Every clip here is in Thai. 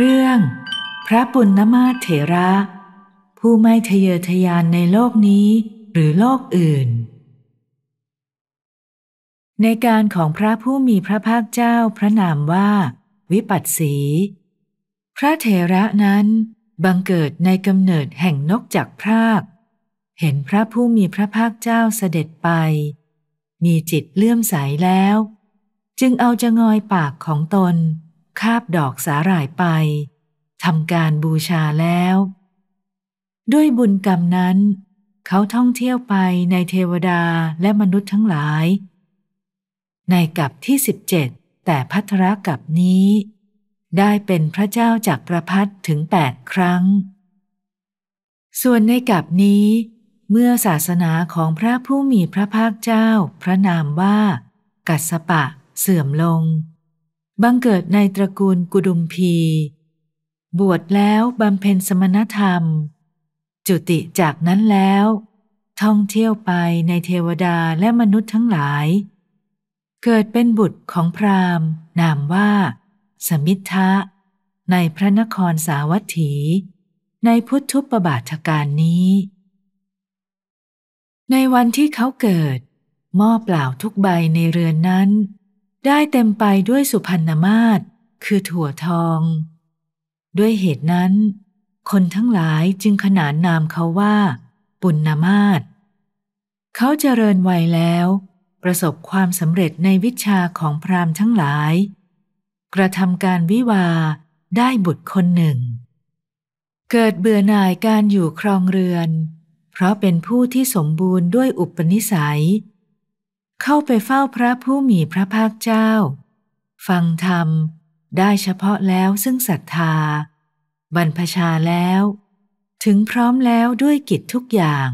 เรื่องพระปุณณมาเถระ ผู้ไม่ทะเยอทะยานในโลกนี้หรือโลกอื่น ในการของพระผู้มีพระภาคเจ้าพระนามว่า วิปัสสี พระเถระนั้นบังเกิดในกำเนิดแห่งนกจากพรากเห็นพระผู้มีพระภาคเจ้าเสด็จไป มีจิตเลื่อมใสแล้ว จึงเอาจะงอยปากของตนคาบดอกสาหร่ายไปทำการบูชาแล้ว ด้วยบุญกรรมนั้น เขาท่องเที่ยวไปในเทวดาและมนุษย์ทั้งหลาย ในกับที่สิบเจ็ดแต่พัทระกับนี้ ได้เป็นพระเจ้าจากประพัดถึงแปดครั้ง ส่วนในกับนี้ เมื่อศาสนาของพระผู้มีพระภาคเจ้า พระนามว่า กัสปะเสื่อมลงบังเกิดในตระกูลกุดุมพี บวชแล้วบำเพ็ญสมณธรรม จุติจากนั้นแล้ว ท่องเที่ยวไปในเทวดาและมนุษย์ทั้งหลาย เกิดเป็นบุตรของพราหมณ์ นามว่า สมิทธะในพระนครสาวัตถี ในพุทธุปบาทการนี้ ในวันที่เขาเกิดหม้อเปล่าทุกใบในเรือนนั้นได้เต็มไปด้วยสุพรรณมาศคือถั่วทอง ด้วยเหตุนั้นคนทั้งหลายจึงขนานนามเขาว่าปุณณมาศเขาเจริญวัยแล้วประสบความสำเร็จในวิชาของพราหมณ์ทั้งหลาย กระทำการวิวาได้บุตรคนหนึ่ง เกิดเบื่อหน่ายการอยู่ครองเรือน เพราะเป็นผู้ที่สมบูรณ์ด้วยอุปนิสัยเข้าไปเฝ้าพระผู้มีพระภาคเจ้า ฟังธรรมได้เฉพาะแล้วซึ่งศรัทธา บรรพชาแล้ว ถึงพร้อมแล้วด้วยกิจทุกอย่าง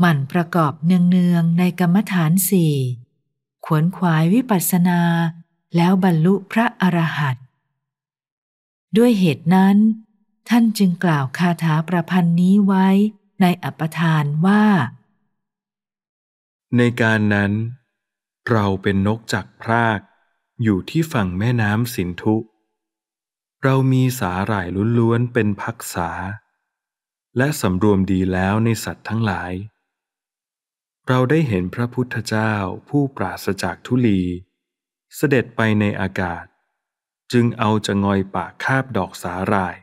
หมั่นประกอบเนืองๆในกรรมฐานสี่ ขวนขวายวิปัสสนาแล้วบรรลุพระอรหันต์ด้วยเหตุนั้น ท่านจึงกล่าวคาถาประพันธ์นี้ไว้ในอัปทานว่าในการนั้นเราเป็นนกจักพรากอยู่ที่ฝั่งแม่น้ำสินธุ เรามีสาหร่ายล้วนๆเป็นพักษา และสำรวมดีแล้วในสัตว์ทั้งหลาย เราได้เห็นพระพุทธเจ้าผู้ปราศจากทุลี เสด็จไปในอากาศ จึงเอาจะงอยปากคาบดอกสาหร่าย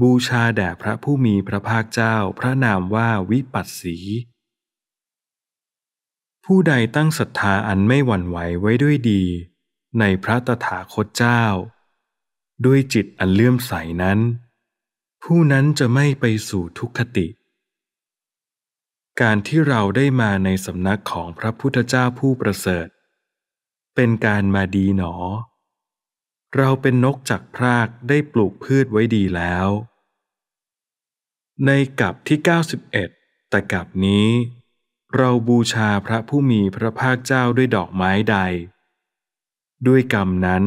บูชาแด่พระผู้มีพระภาคเจ้าพระนามว่าวิปัสสีผู้ใดตั้งศรัทธาอันไม่หวั่นไหวไว้ด้วยดี ในพระตถาคตเจ้า ด้วยจิตอันเลื่อมใสนั้น ผู้นั้นจะไม่ไปสู่ทุกขติ การที่เราได้มาในสำนักของพระพุทธเจ้าผู้ประเสริฐ เป็นการมาดีหนอ เราเป็นนกจากพรากได้ปลูกพืชไว้ดีแล้ว ในกับที่ 91 แต่กับนี้เราบูชาพระผู้มีพระภาคเจ้าด้วยดอกไม้ใด ด้วยกรรมนั้น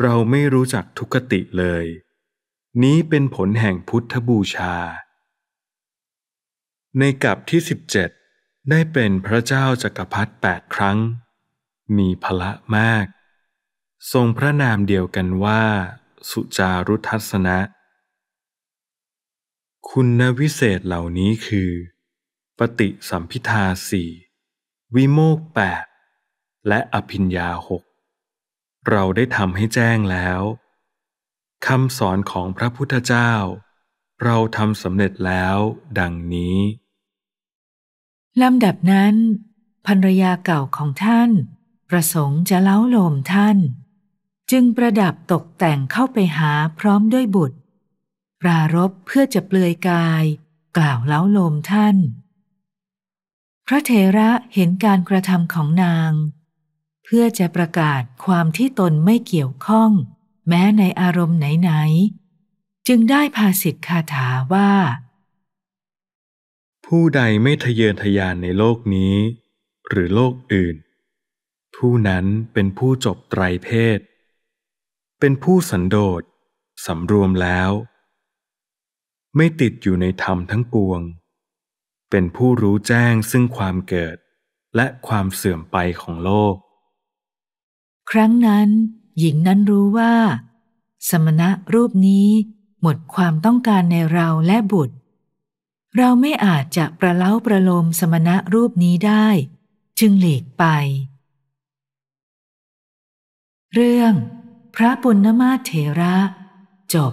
เราไม่รู้จักทุกติเลย นี้เป็นผลแห่งพุทธบูชา ในกัปที่ 17 ได้เป็นพระเจ้าจักรพรรดิแปดครั้ง มีพละมาก ทรงพระนามเดียวกันว่า สุจารุทัศนะคุณวิเศษเหล่านี้คือปฏิสัมพิทาสี่วิโมกแปดและอภิญญาหกเราได้ทำให้แจ้งแล้วคำสอนของพระพุทธเจ้า เราทำสำเร็จแล้วดังนี้ลำดับนั้นภรรยาเก่าของท่าน ประสงค์จะเล้าโลมท่าน จึงประดับตกแต่งเข้าไปหาพร้อมด้วยบุตร ปรารบเพื่อจะเปลือยกาย กล่าวเล้าโลมท่านพระเทระเห็นการกระทำของนาง เพื่อจะประกาศความที่ตนไม่เกี่ยวข้อง แม้ในอารมณ์ไหนๆ จึงได้ภาสิทธคาถาว่า ผู้ใดไม่ทะเยอทะยานในโลกนี้ หรือโลกอื่น ผู้นั้นเป็นผู้จบไตรเพศ เป็นผู้สันโดษสำรวมแล้ว ไม่ติดอยู่ในธรรมทั้งปวงเป็นผู้รู้แจ้งซึ่งความเกิดและความเสื่อมไปของโลก ครั้งนั้น หญิงนั้นรู้ว่า สมณะรูปนี้หมดความต้องการในเราและบุตร เราไม่อาจจะประเล้าประโลมสมณะรูปนี้ได้ จึงหลีกไป เรื่องพระปุณณมาเถระ จบ